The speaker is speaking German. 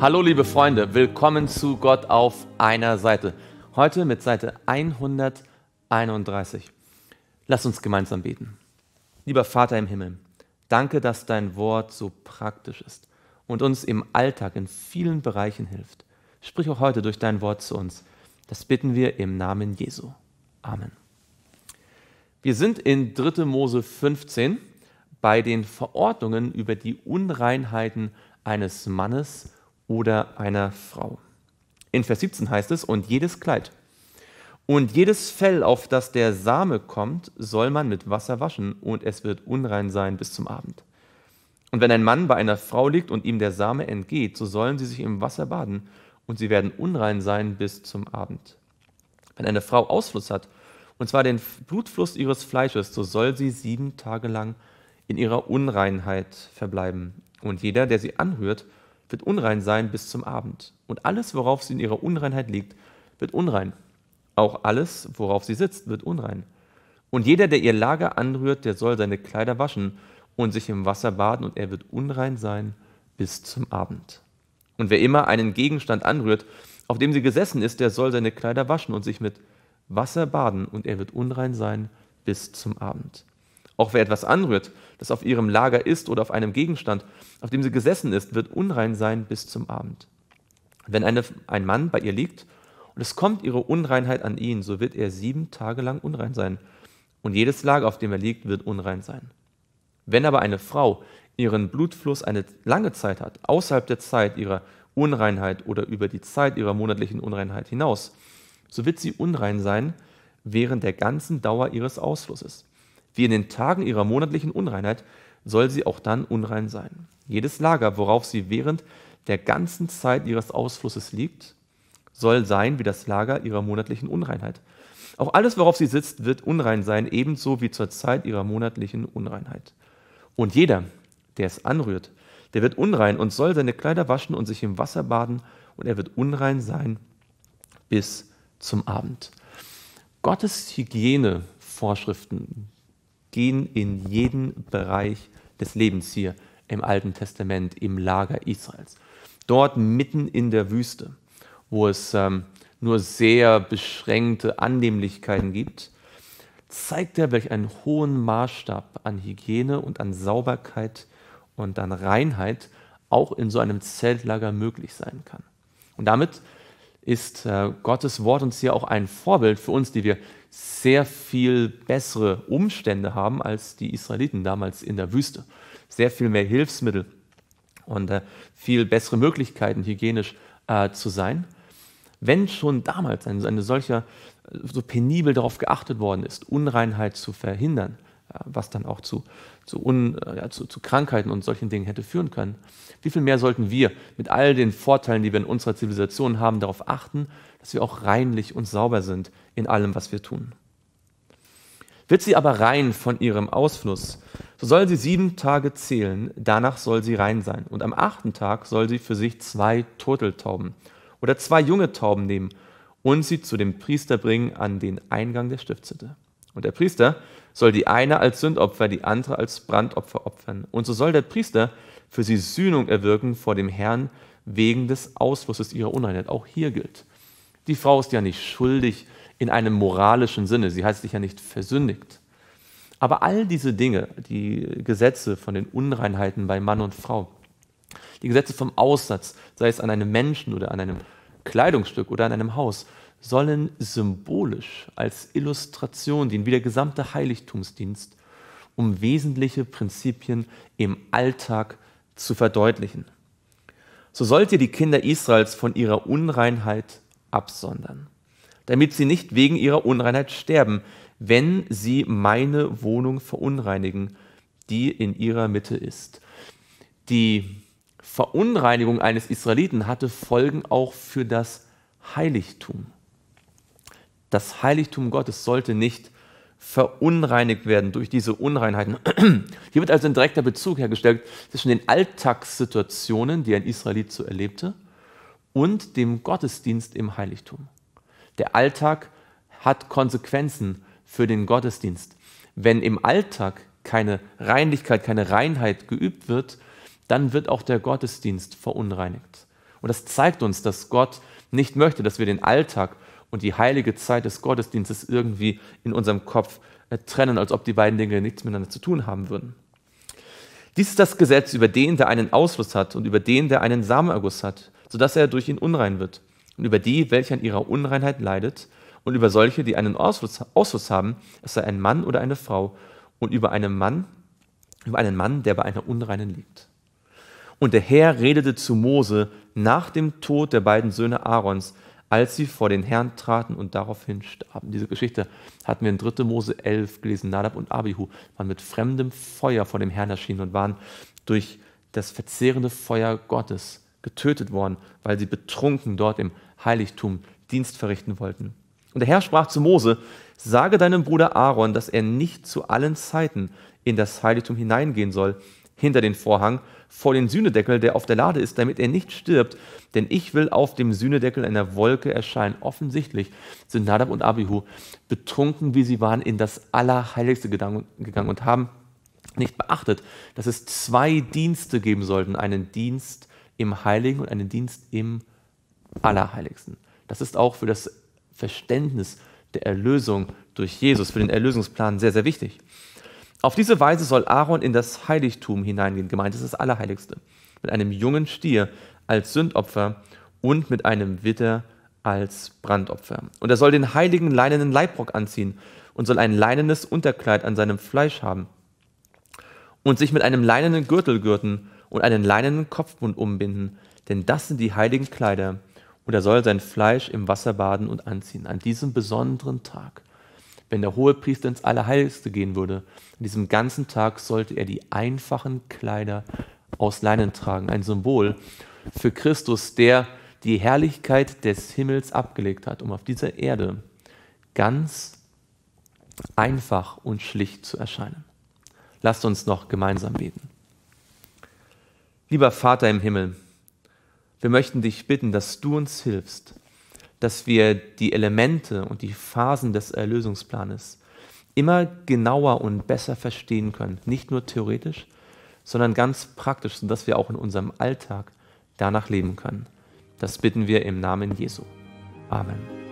Hallo liebe Freunde, willkommen zu Gott auf einer Seite. Heute mit Seite 131. Lass uns gemeinsam beten. Lieber Vater im Himmel, danke, dass dein Wort so praktisch ist und uns im Alltag in vielen Bereichen hilft. Sprich auch heute durch dein Wort zu uns. Das bitten wir im Namen Jesu. Amen. Wir sind in 3. Mose 15 bei den Verordnungen über die Unreinheiten eines Mannes oder einer Frau. In Vers 17 heißt es, und jedes Kleid und jedes Fell, auf das der Same kommt, soll man mit Wasser waschen, und es wird unrein sein bis zum Abend. Und wenn ein Mann bei einer Frau liegt und ihm der Same entgeht, so sollen sie sich im Wasser baden, und sie werden unrein sein bis zum Abend. Wenn eine Frau Ausfluss hat, und zwar den Blutfluss ihres Fleisches, so soll sie sieben Tage lang in ihrer Unreinheit verbleiben. Und jeder, der sie anhört, wird unrein sein bis zum Abend. Und alles, worauf sie in ihrer Unreinheit liegt, wird unrein. Auch alles, worauf sie sitzt, wird unrein. Und jeder, der ihr Lager anrührt, der soll seine Kleider waschen und sich im Wasser baden, und er wird unrein sein bis zum Abend. Und wer immer einen Gegenstand anrührt, auf dem sie gesessen ist, der soll seine Kleider waschen und sich mit Wasser baden, und er wird unrein sein bis zum Abend. Auch wer etwas anrührt, das auf ihrem Lager ist oder auf einem Gegenstand, auf dem sie gesessen ist, wird unrein sein bis zum Abend. Wenn eine, ein Mann bei ihr liegt und es kommt ihre Unreinheit an ihn, so wird er sieben Tage lang unrein sein. Und jedes Lager, auf dem er liegt, wird unrein sein. Wenn aber eine Frau ihren Blutfluss eine lange Zeit hat, außerhalb der Zeit ihrer Unreinheit oder über die Zeit ihrer monatlichen Unreinheit hinaus, so wird sie unrein sein während der ganzen Dauer ihres Ausflusses. Wie in den Tagen ihrer monatlichen Unreinheit soll sie auch dann unrein sein. Jedes Lager, worauf sie während der ganzen Zeit ihres Ausflusses liegt, soll sein wie das Lager ihrer monatlichen Unreinheit. Auch alles, worauf sie sitzt, wird unrein sein, ebenso wie zur Zeit ihrer monatlichen Unreinheit. Und jeder, der es anrührt, der wird unrein und soll seine Kleider waschen und sich im Wasser baden, und er wird unrein sein bis zum Abend. Gottes Hygienevorschriften gehen in jeden Bereich des Lebens hier im Alten Testament, im Lager Israels. Dort mitten in der Wüste, wo es ähm, nur sehr beschränkte Annehmlichkeiten gibt, zeigt er welch einen hohen Maßstab an Hygiene und an Sauberkeit und an Reinheit auch in so einem Zeltlager möglich sein kann. Und damit ist äh, Gottes Wort uns hier auch ein Vorbild für uns, die wir sehr viel bessere Umstände haben als die Israeliten damals in der Wüste. Sehr viel mehr Hilfsmittel und äh, viel bessere Möglichkeiten, hygienisch äh, zu sein. Wenn schon damals eine, eine solcher äh, so penibel darauf geachtet worden ist, Unreinheit zu verhindern, äh, was dann auch zu, zu, Un, äh, ja, zu, zu, Krankheiten und solchen Dingen hätte führen können. Wie viel mehr sollten wir mit all den Vorteilen, die wir in unserer Zivilisation haben, darauf achten, dass wir auch reinlich und sauber sind in allem, was wir tun. Wird sie aber rein von ihrem Ausfluss, so soll sie sieben Tage zählen, danach soll sie rein sein. Und am achten Tag soll sie für sich zwei Turteltauben oder zwei junge Tauben nehmen und sie zu dem Priester bringen an den Eingang der Stiftshütte. Und der Priester soll die eine als Sündopfer, die andere als Brandopfer opfern. Und so soll der Priester für sie Sühnung erwirken vor dem Herrn wegen des Ausflusses ihrer Unreinheit. Auch hier gilt, die Frau ist ja nicht schuldig in einem moralischen Sinne, sie hat sich ja nicht versündigt. Aber all diese Dinge, die Gesetze von den Unreinheiten bei Mann und Frau, die Gesetze vom Aussatz, sei es an einem Menschen oder an einem Kleidungsstück oder an einem Haus, sollen symbolisch als Illustration dienen, wie der gesamte Heiligtumsdienst, um wesentliche Prinzipien im Alltag zu verdeutlichen. So sollt ihr die Kinder Israels von ihrer Unreinheit absondern, damit sie nicht wegen ihrer Unreinheit sterben, wenn sie meine Wohnung verunreinigen, die in ihrer Mitte ist. Die Verunreinigung eines Israeliten hatte Folgen auch für das Heiligtum. Das Heiligtum Gottes sollte nicht verunreinigt werden durch diese Unreinheiten. Hier wird also ein direkter Bezug hergestellt zwischen den Alltagssituationen, die ein Israelit so erlebte, und dem Gottesdienst im Heiligtum. Der Alltag hat Konsequenzen für den Gottesdienst. Wenn im Alltag keine Reinlichkeit, keine Reinheit geübt wird, dann wird auch der Gottesdienst verunreinigt. Und das zeigt uns, dass Gott nicht möchte, dass wir den Alltag verunreinigen und die heilige Zeit des Gottesdienstes irgendwie in unserem Kopf äh, trennen, als ob die beiden Dinge nichts miteinander zu tun haben würden. Dies ist das Gesetz über den, der einen Ausfluss hat und über den, der einen Samenerguss hat, sodass er durch ihn unrein wird, und über die, welche an ihrer Unreinheit leidet, und über solche, die einen Ausfluss, Ausfluss haben, es sei ein Mann oder eine Frau, und über einen Mann, über einen Mann, der bei einer Unreinen liegt. Und der Herr redete zu Mose nach dem Tod der beiden Söhne Aarons, als sie vor den Herrn traten und daraufhin starben. Diese Geschichte hatten wir in 3. Mose 11 gelesen. Nadab und Abihu waren mit fremdem Feuer vor dem Herrn erschienen und waren durch das verzehrende Feuer Gottes getötet worden, weil sie betrunken dort im Heiligtum Dienst verrichten wollten. Und der Herr sprach zu Mose, sage deinem Bruder Aaron, dass er nicht zu allen Zeiten in das Heiligtum hineingehen soll, hinter den Vorhang vor den Sühnedeckel, der auf der Lade ist, damit er nicht stirbt. Denn ich will auf dem Sühnedeckel einer Wolke erscheinen. Offensichtlich sind Nadab und Abihu betrunken, wie sie waren, in das Allerheiligste gegangen und haben nicht beachtet, dass es zwei Dienste geben sollten. Einen Dienst im Heiligen und einen Dienst im Allerheiligsten. Das ist auch für das Verständnis der Erlösung durch Jesus, für den Erlösungsplan sehr, sehr wichtig. Auf diese Weise soll Aaron in das Heiligtum hineingehen, gemeint ist das Allerheiligste, mit einem jungen Stier als Sündopfer und mit einem Witter als Brandopfer. Und er soll den heiligen leinenen Leibrock anziehen und soll ein leinenes Unterkleid an seinem Fleisch haben und sich mit einem leinenen Gürtel gürten und einen leinenen Kopfbund umbinden, denn das sind die heiligen Kleider. Und er soll sein Fleisch im Wasser baden und anziehen, an diesem besonderen Tag wenn der Hohepriester ins Allerheiligste gehen würde. An diesem ganzen Tag sollte er die einfachen Kleider aus Leinen tragen, ein Symbol für Christus, der die Herrlichkeit des Himmels abgelegt hat, um auf dieser Erde ganz einfach und schlicht zu erscheinen. Lasst uns noch gemeinsam beten. Lieber Vater im Himmel, wir möchten dich bitten, dass du uns hilfst, dass wir die Elemente und die Phasen des Erlösungsplanes immer genauer und besser verstehen können. Nicht nur theoretisch, sondern ganz praktisch, sodass wir auch in unserem Alltag danach leben können. Das bitten wir im Namen Jesu. Amen.